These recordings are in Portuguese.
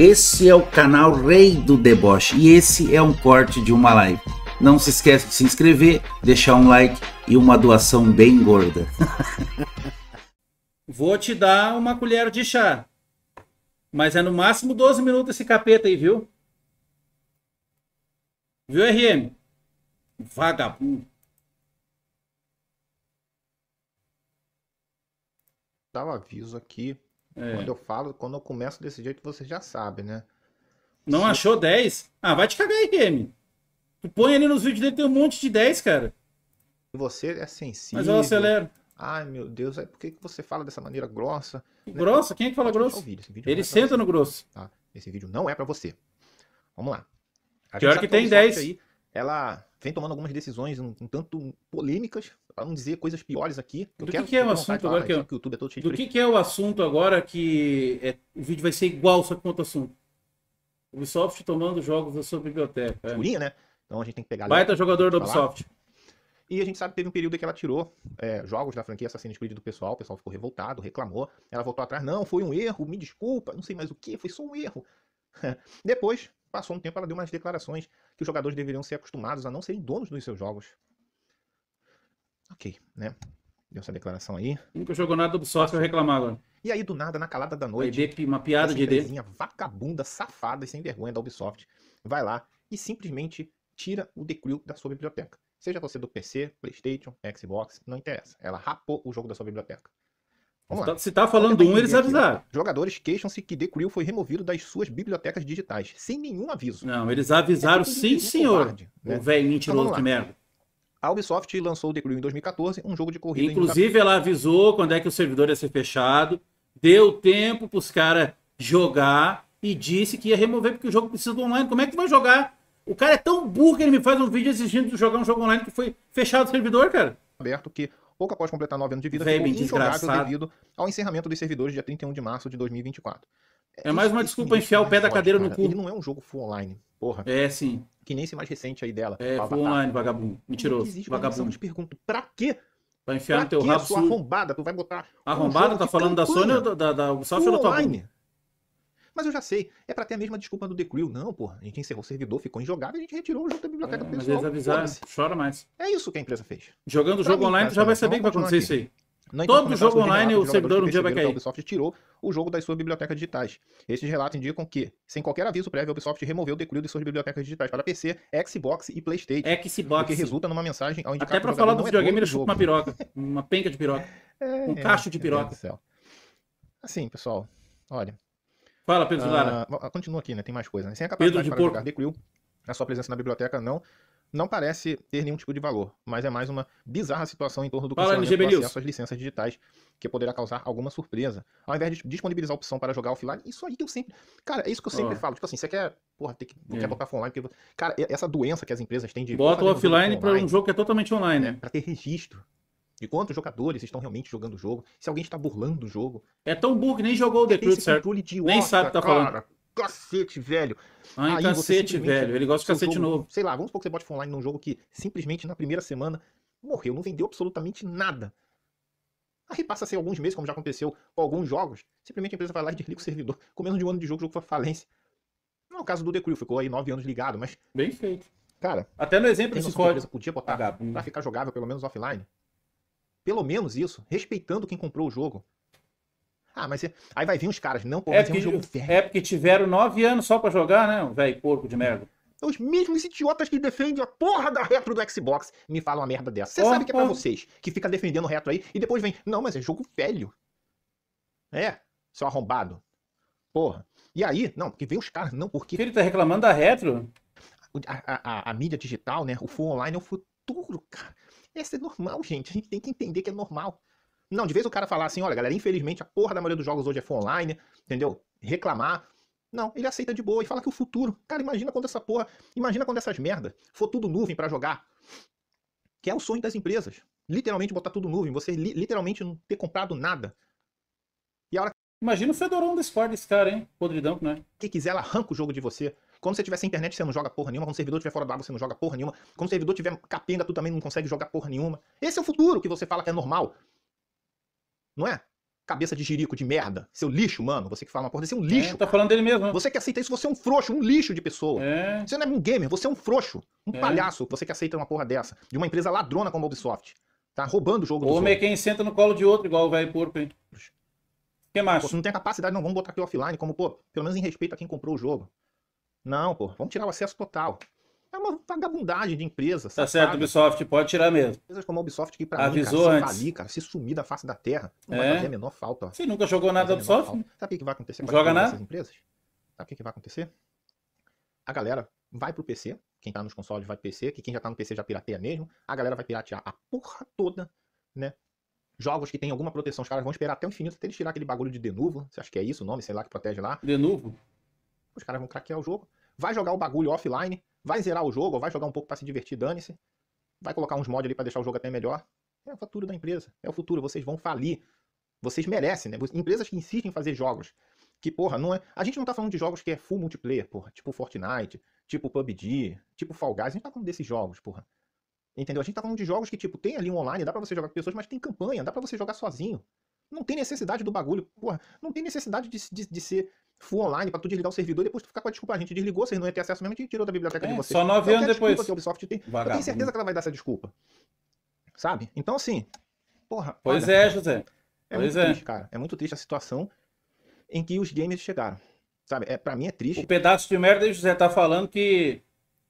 Esse é o canal Rei do Deboche e esse é um corte de uma live. Não se esqueça de se inscrever, deixar um like e uma doação bem gorda. Vou te dar uma colher de chá. Mas é no máximo 12 minutos esse capeta aí, viu? Viu, RM? Vagabundo. Dá um aviso aqui. É. Quando eu falo, quando eu começo desse jeito, você já sabe, né? Não Se... achou 10? Ah, vai te cagar aí, game. Tu põe ali nos vídeos dele, tem um monte de 10, cara. Você é sensível. Mas eu acelero. Ai, meu Deus, aí por que, que você fala dessa maneira grossa? Grossa? Né? Quem é que fala grosso? Vídeo. Vídeo Ele é senta no grosso. Tá? Esse vídeo não é para você. Vamos lá. A Pior que tem 10. Aí, ela vem tomando algumas decisões um, um tanto polêmicas para não dizer coisas piores aqui. Do que, que, é o assunto agora que, eu... que, o YouTube é todo cheio Do de que, que é o assunto agora que é... o vídeo vai ser igual, só que com outro assunto? Ubisoft tomando jogos da sua biblioteca. É. né? Então a gente tem que pegar. Baita jogador da Ubisoft. E a gente sabe que teve um período que ela tirou é, jogos da franquia Assassin's Creed do pessoal, o pessoal ficou revoltado, reclamou. Ela voltou atrás, não, foi um erro, me desculpa, não sei mais o que, foi só um erro. Depois, passou um tempo, ela deu umas declarações que os jogadores deveriam ser acostumados a não serem donos dos seus jogos. Ok, né? Deu essa declaração aí. Nunca jogou nada do Ubisoft pra reclamar agora. E aí, do nada, na calada da noite. uma piada de ED. vagabunda, safada e sem vergonha da Ubisoft vai lá e simplesmente tira o The Crew da sua biblioteca. Seja você do PC, PlayStation, Xbox, não interessa. Ela rapou o jogo da sua biblioteca. Vamos se, lá. Tá, se tá falando um, é eles avisaram. Jogadores queixam-se que The Crew foi removido das suas bibliotecas digitais, sem nenhum aviso. Não, eles avisaram é sim, senhor. Covarde, né? O velho mentiroso então, de merda. A Ubisoft lançou o The Crew em 2014, um jogo de corrida. Inclusive, em... ela avisou quando é que o servidor ia ser fechado, deu tempo para os caras jogar e disse que ia remover porque o jogo precisa do online. Como é que vai jogar? O cara é tão burro que ele me faz um vídeo exigindo jogar um jogo online que foi fechado o servidor, cara. Aberto que pouco após completar 9 anos de vida, Vem ficou desgraçado. devido ao encerramento dos servidores dia 31 de março de 2024. É, mais uma desculpa enfiar o é pé da cadeira no cu. Ele não é um jogo full online, porra. É, sim que nem esse mais recente aí dela. É, foi online, vagabundo. Mentiroso. existe vagabundo. Eu te pergunto, pra quê? Pra enfiar pra no teu rabo. Sua arrombada, tu vai botar. Arrombada? Um tá falando da Sony ou da, da, Ubisoft ou da tua online? Mas eu já sei, é pra ter a mesma desculpa do The Crew. Não, porra, a gente encerrou o servidor, ficou e a gente retirou o jogo da biblioteca é, pessoal. Mas eles avisaram, chora mais. É isso que a empresa fez. Jogando o jogo mim, online, tu já vai saber o que vai acontecer aqui. isso aí. Na Todo jogo online, o servidor um dia vai cair. A Ubisoft tirou o jogo das suas bibliotecas digitais. Esses relatos indicam que, sem qualquer aviso prévio, a Ubisoft removeu o declínio de suas bibliotecas digitais para PC, Xbox e PlayStation. Xbox. O que resulta numa mensagem ao indicar Até para falar é do videogame, é ele chuta uma piroca. Uma penca de piroca. é, um cacho de piroca. Assim, pessoal, olha. Fala, Pedro Lara. Ah, continua aqui, né? Tem mais coisa. Né? Sem a capacidade Pedro de para porco. jogar The a sua presença na biblioteca não não parece ter nenhum tipo de valor, mas é mais uma bizarra situação em torno do Fala, cancelamento do acesso às licenças digitais, que poderá causar alguma surpresa. Ao invés de disponibilizar a opção para jogar offline, isso aí que eu sempre... Cara, é isso que eu sempre oh. falo. Tipo assim, você quer, porra, tem que, é. quer botar online, porque... Cara, essa doença que as empresas têm de... Bota o offline para um jogo que é totalmente online, né? Para ter registro de quantos jogadores estão realmente jogando o jogo, se alguém está burlando o jogo. É tão burro que nem jogou o The certo? nem sabe o que tá cara. falando cacete, velho. Ai, Aí cacete, velho. Ele gosta de cacete jogo, novo. Sei lá, vamos supor que você bote online num jogo que simplesmente na primeira semana morreu, não vendeu absolutamente nada. Aí passa a ser alguns meses, como já aconteceu com alguns jogos, simplesmente a empresa vai lá e desliga o servidor. Com menos de um ano de jogo, o jogo foi falência. Não é o caso do The Crew, ficou aí nove anos ligado, mas. Bem feito. Cara. Até no exemplo desse código. podia botar pra ficar jogável, pelo menos offline. Pelo menos isso, respeitando quem comprou o jogo. Ah, mas você... aí vai vir uns caras, não, pô, é porque, é um jogo velho. É porque tiveram nove anos só para jogar, né? Um velho porco de merda. É os mesmos idiotas que defendem a porra da retro do Xbox me falam uma merda dessa. Você sabe que é pra vocês, que fica defendendo retro aí e depois vem, não, mas é jogo velho. É, seu arrombado. Porra. E aí, não, porque vem os caras, não, porque. Ele tá reclamando da retro? A, a, a, mídia digital, né? O full online é o futuro, cara. Essa é normal, gente. A gente tem que entender que é normal. Não, de vez o cara falar assim, olha, galera, infelizmente a porra da maioria dos jogos hoje é for online, entendeu? Reclamar. Não, ele aceita de boa e fala que o futuro. Cara, imagina quando essa porra. Imagina quando essas merdas, for tudo nuvem para jogar. Que é o sonho das empresas. Literalmente botar tudo nuvem, você li, literalmente não ter comprado nada. E a hora. Imagina o fedorão do Discord desse cara, hein? Podridão, né? Que é. quiser, ela arranca o jogo de você. Quando você tiver sem internet, você não joga porra nenhuma. Quando o servidor tiver fora do ar, você não joga porra nenhuma. Quando o servidor tiver capenga, tu também não consegue jogar porra nenhuma. Esse é o futuro que você fala que é normal não é? Cabeça de jirico, de merda, seu lixo, mano. Você que fala uma porra, você é um lixo. É, tá falando dele mesmo. Né? Você que aceita isso, você é um frouxo, um lixo de pessoa. É. Você não é um gamer, você é um frouxo, um é. palhaço. Você que aceita uma porra dessa, de uma empresa ladrona como a Ubisoft. Tá roubando o jogo Homem do Homem é quem senta no colo de outro, igual o velho porco, hein? que mais? Pô, não tem capacidade, não, vamos botar aqui offline, como, pô, pelo menos em respeito a quem comprou o jogo. Não, pô, vamos tirar o acesso total é uma vagabundagem de empresa. Tá certo, Ubisoft, pode tirar mesmo. Empresas como a Ubisoft que pra Avisou mim, cara, se, falir, se sumir da face da terra, não é. vai fazer a menor falta. Você nunca jogou nada da Ubisoft? Sabe o que vai acontecer com joga nada. essas empresas? Sabe o que vai acontecer? A galera vai pro PC, quem tá nos consoles vai pro PC, que quem já tá no PC já pirateia mesmo, a galera vai piratear a porra toda, né? Jogos que tem alguma proteção, os caras vão esperar até o infinito até eles tirar aquele bagulho de denuvo, você acha que é isso o nome, sei lá, que protege lá? Denuvo? Os caras vão craquear o jogo, vai jogar o bagulho offline, Vai zerar o jogo, ou vai jogar um pouco para se divertir, dane-se. Vai colocar uns mods ali para deixar o jogo até melhor. É o futuro da empresa. É o futuro. Vocês vão falir. Vocês merecem, né? Empresas que insistem em fazer jogos. Que, porra, não é. A gente não tá falando de jogos que é full multiplayer, porra. Tipo Fortnite, tipo PUBG, tipo Fall Guys. A gente tá falando desses jogos, porra. Entendeu? A gente tá falando de jogos que, tipo, tem ali um online, dá pra você jogar com pessoas, mas tem campanha, dá pra você jogar sozinho. Não tem necessidade do bagulho, porra. Não tem necessidade de, de, de ser full online para tu desligar o servidor e depois tu ficar com a desculpa. A ah, gente desligou, vocês não iam ter acesso mesmo, a gente tirou da biblioteca é, de vocês. Só nove então, anos depois. Que a Ubisoft tem, eu tenho certeza que ela vai dar essa desculpa. Sabe? Então, assim, porra. Pois é, José. É pois muito é. triste, cara. É muito triste a situação em que os gamers chegaram. Sabe? É, para mim é triste. O pedaço de merda, José, tá falando que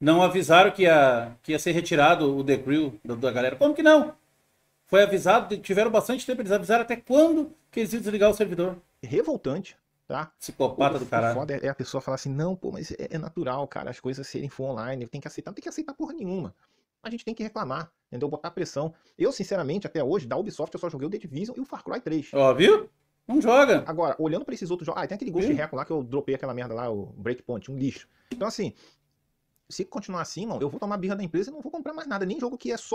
não avisaram que ia, que ia ser retirado o The Crew da, da galera. Como que não? Foi avisado, tiveram bastante tempo, eles avisaram até quando que eles iam desligar o servidor. Revoltante tá? Psicopata do caralho. O foda é, é a pessoa falar assim, não, pô, mas é, é natural, cara, as coisas serem full online, tem que aceitar, não tem que aceitar porra nenhuma. A gente tem que reclamar, entendeu? Botar pressão. Eu, sinceramente, até hoje, da Ubisoft, eu só joguei o The Division e o Far Cry 3. Ó, viu? Não joga. Agora, olhando para esses outros jogos. Ah, tem aquele Ghost Recon lá que eu dropei aquela merda lá, o Breakpoint, um lixo. Então, assim, se continuar assim, mano, eu vou tomar birra da empresa e não vou comprar mais nada, nem jogo que é só.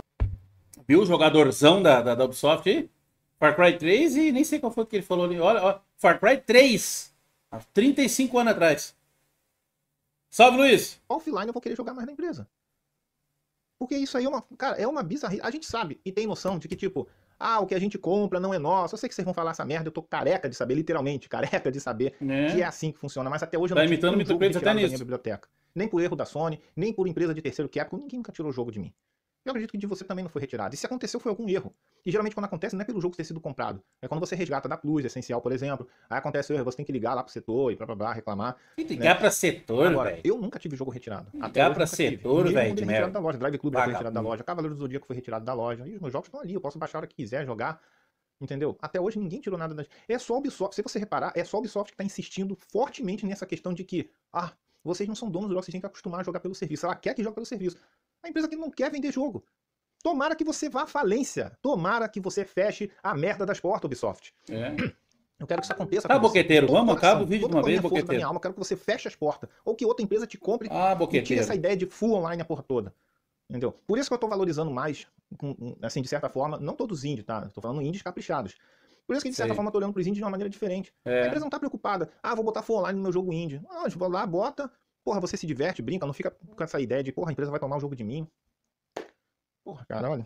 Viu o jogadorzão da, da, da Ubisoft aí? Far Cry 3 e nem sei qual foi que ele falou ali. Olha, olha Far Cry 3. Há 35 anos atrás. Salve, Luiz! Offline eu vou querer jogar mais na empresa. Porque isso aí é uma. Cara, é uma bizarra A gente sabe e tem noção de que, tipo, ah, o que a gente compra não é nosso. Eu sei que vocês vão falar essa merda, eu tô careca de saber, literalmente, careca de saber é. que é assim que funciona, mas até hoje eu tá não imitando me jogo até nisso. biblioteca. Nem por erro da Sony, nem por empresa de terceiro que é, porque ninguém nunca tirou o jogo de mim. Eu acredito que de você também não foi retirado. E se aconteceu, foi algum erro. E geralmente quando acontece, não é pelo jogo ter sido comprado. É quando você resgata da Plus, essencial, por exemplo. Aí acontece o erro, você tem que ligar lá pro setor e blá blá blá, reclamar. E né? ligar né? pra setor, velho. Eu nunca tive jogo retirado. Ligar Até pra setor, velho. É retirado merda. da loja. Drive Club Vagabundo. foi retirado da loja. Cavaleiro do Zodíaco foi retirado da loja. E os meus jogos estão ali. Eu posso baixar a hora que quiser, jogar. Entendeu? Até hoje ninguém tirou nada das. É só o Ubisoft, se você reparar, é só o Ubisoft que tá insistindo fortemente nessa questão de que, ah, vocês não são donos do jogo, vocês têm que acostumar a jogar pelo serviço. Ela quer que jogue pelo serviço. A empresa que não quer vender jogo. Tomara que você vá à falência. Tomara que você feche a merda das portas, Ubisoft. É. Eu quero que isso aconteça. Ah, boqueteiro, vamos, acabar o vídeo de uma vez, boqueteiro. Minha alma, eu quero que você feche as portas. Ou que outra empresa te compre ah, boqueteiro. e tire essa ideia de full online a porra toda. Entendeu? Por isso que eu tô valorizando mais, assim, de certa forma, não todos os indies, tá? tô falando indies caprichados. Por isso que, de certa Sei. forma, eu tô olhando pros indies de uma maneira diferente. É. A empresa não tá preocupada. Ah, vou botar full online no meu jogo indie. Ah, vou lá, bota, Porra, você se diverte, brinca, não fica com essa ideia de, porra, a empresa vai tomar o jogo de mim. Porra, caralho.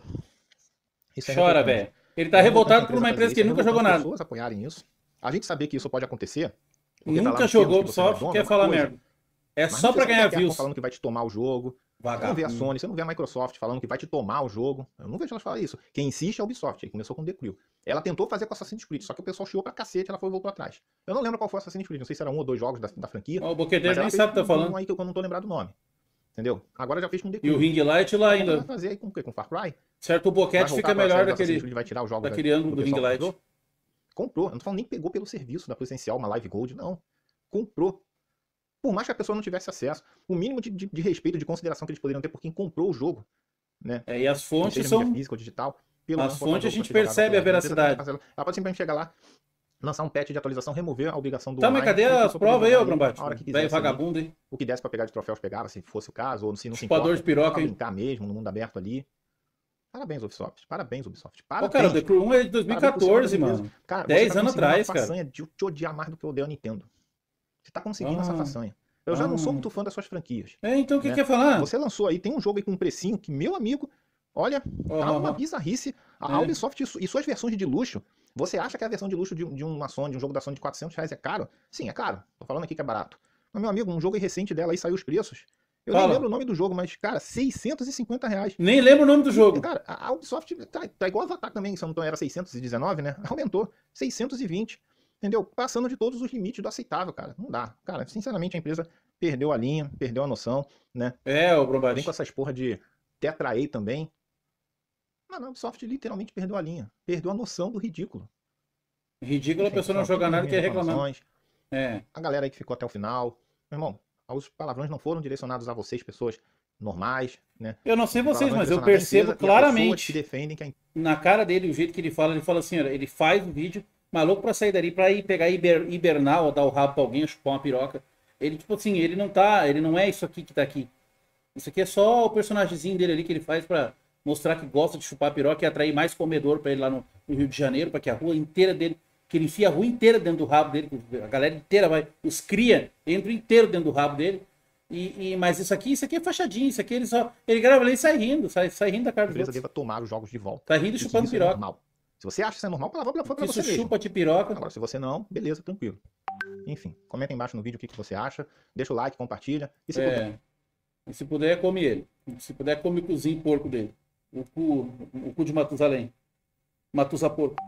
É Chora, velho. Ele tá é revoltado por uma empresa que, isso, que nunca jogou nada. pessoas apoiarem isso. A gente saber que isso pode acontecer. Tá nunca tá jogou Ubisoft, é quer é falar coisa, merda. É só pra ganhar views. falando que vai te tomar o jogo. Vagabundo. Você não vê a Sony, você não vê a Microsoft falando que vai te tomar o jogo. Eu não vejo elas falar isso. Quem insiste é a Ubisoft. Aí começou com o The Crew. Ela tentou fazer com Assassin's Creed, só que o pessoal chiou pra cacete, ela foi voltou atrás. Eu não lembro qual foi Assassin's Creed, não sei se era um ou dois jogos da, da franquia. Oh, o boquete nem sabe o que tá falando. Um aí que eu não tô lembrado do nome. Entendeu? Agora já fez com E o Ring Light lá ainda. Vai fazer aí com o quê? Com Far Cry? Certo, o boquete fica melhor daquele. Ele vai tirar o jogo daquele ângulo do Ring Light. Comprou. comprou. Eu não tô falando nem pegou pelo serviço da presencial, uma Live Gold, não. Comprou. Por mais que a pessoa não tivesse acesso, o mínimo de, de, de respeito, de consideração que eles poderiam ter por quem comprou o jogo. Né? É, e as fontes é são. Física ou digital pela As fontes a gente percebe a veracidade. Né? Ela pode simplesmente chegar lá, lançar um patch de atualização, remover a obrigação do. Tá, mas cadê as provas aí, ô Gambate? Tá assim, né? vagabundo, hein? O que desse pra pegar de troféus pegava, se fosse o caso, ou se não se importa. de piroca, hein? brincar tá mesmo, no mundo aberto ali. Parabéns, Ubisoft. Parabéns, Ubisoft. Parabéns. Pô, cara, o The Crew 1 é de 2014, mano. Cara, 10 tá anos atrás, cara. façanha de te odiar mais do que eu odeio a Nintendo. Você tá conseguindo essa ah. façanha. Eu já não sou ah. muito fã das suas franquias. É, então o que né? quer falar? Você lançou aí, tem um jogo aí com um precinho que, meu amigo, Olha, uhum. tá uma bizarrice. A é. Ubisoft e suas versões de luxo. Você acha que a versão de luxo de, de uma Sony, de um jogo da Sony de 400 reais é caro? Sim, é caro. Tô falando aqui que é barato. Mas, meu amigo, um jogo recente dela aí saiu os preços. Eu Fala. nem lembro o nome do jogo, mas, cara, 650 reais. Nem lembro o nome do jogo. cara, a Ubisoft tá, tá igual a Avatar também, se não era 619, né? Aumentou. 620. Entendeu? Passando de todos os limites do aceitável, cara. Não dá. Cara, sinceramente, a empresa perdeu a linha, perdeu a noção, né? É, o problema. Vem com essas porra de Tetra também. Ah, não, a Ubisoft literalmente perdeu a linha. Perdeu a noção do ridículo. Ridículo a pessoa não jogar nada que é reclamar. É. A galera aí que ficou até o final. Meu irmão, os palavrões não foram direcionados a vocês, pessoas normais, né? Eu não sei vocês, mas eu percebo claramente. Que defendem que a... Na cara dele, o jeito que ele fala, ele fala assim: olha, ele faz o vídeo, maluco pra sair dali, pra ir pegar hiber, hibernar ou dar o rabo pra alguém, chupar uma piroca. Ele, tipo assim, ele não tá. Ele não é isso aqui que tá aqui. Isso aqui é só o personagemzinho dele ali que ele faz pra mostrar que gosta de chupar piroca e atrair mais comedor para ele lá no, no, Rio de Janeiro, para que a rua inteira dele, que ele enfia a rua inteira dentro do rabo dele, a galera inteira vai, os cria, entra inteiro dentro do rabo dele. E, e, mas isso aqui, isso aqui é fachadinho, isso aqui ele só. Ele grava ali e sai rindo, sai, sai rindo da cara do. A deva tomar os jogos de volta. Sai tá rindo e chupando isso é piroca. É se você acha que isso é normal, pela pra, você. pra você. chupa de piroca. Agora, se você não, beleza, tranquilo. Enfim, comenta embaixo no vídeo o que, que você acha. Deixa o like, compartilha. E se é... puder. E se puder, come ele. Se puder, come o cozinho porco dele. O cu, o cu de Matusalém. Matusa porco.